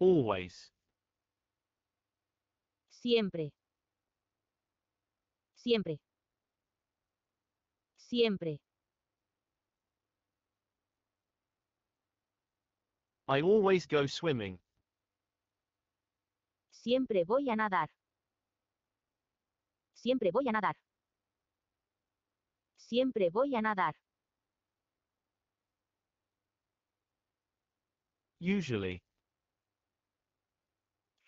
Always. Siempre. Siempre. Siempre. I always go swimming. Siempre voy a nadar. Siempre voy a nadar. Siempre voy a nadar. Usually.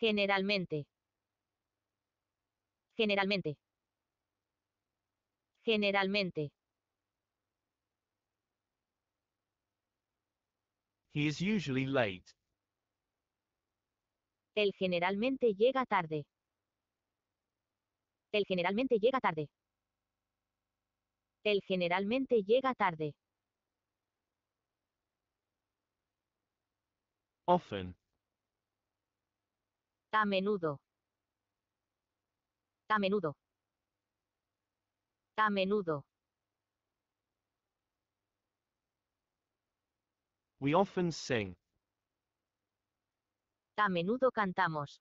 Generalmente. Generalmente. Generalmente. He is usually late. Él generalmente llega tarde. Él generalmente llega tarde. Él generalmente llega tarde. Often. A menudo. A menudo. A menudo. We often sing. A menudo cantamos.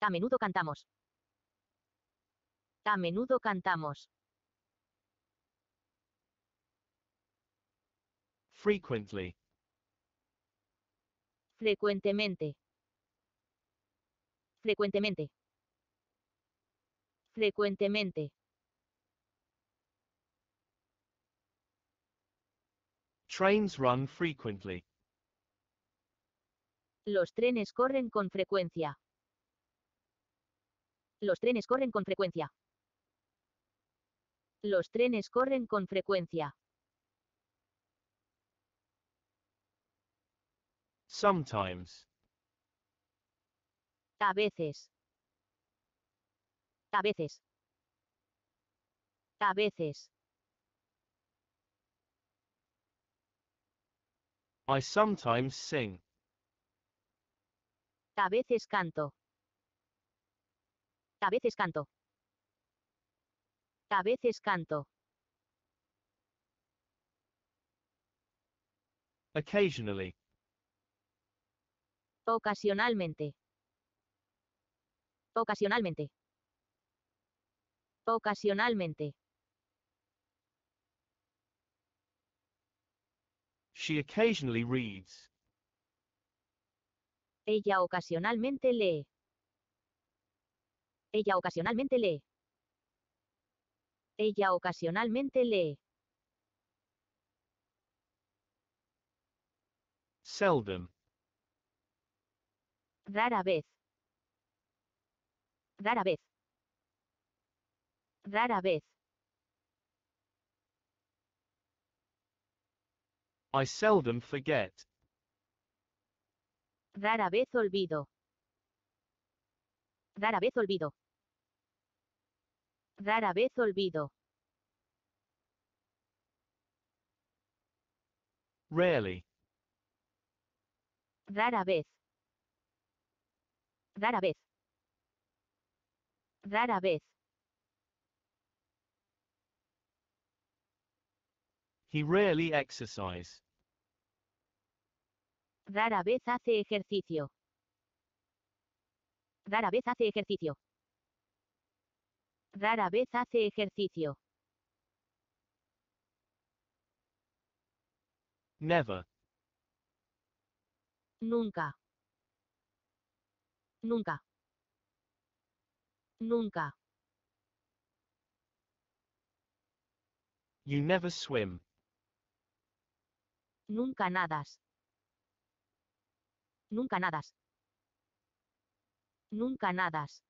A menudo cantamos. A menudo cantamos. Frequently. Frecuentemente. Frecuentemente. Frecuentemente. Trains run frequently. Los trenes corren con frecuencia. Los trenes corren con frecuencia. Los trenes corren con frecuencia. Sometimes. A veces. A veces. A veces. I sometimes sing. A veces canto. A veces canto. A veces canto. Occasionally. Ocasionalmente. Ocasionalmente. Ocasionalmente. She occasionally reads. Ella ocasionalmente lee. Ella ocasionalmente lee. Ella ocasionalmente lee. Seldom. Rara vez. Rara vez. Rara vez. I seldom forget. Rara vez olvido. Rara vez olvido. Rara vez olvido. Rarely. Rara vez. Rara vez. Rara vez. He rarely exercise. Rara vez hace ejercicio. Rara vez hace ejercicio. Rara vez hace ejercicio. Never. Nunca. Nunca. Nunca. You never swim. Nunca nadas. Nunca nadas. Nunca nadas.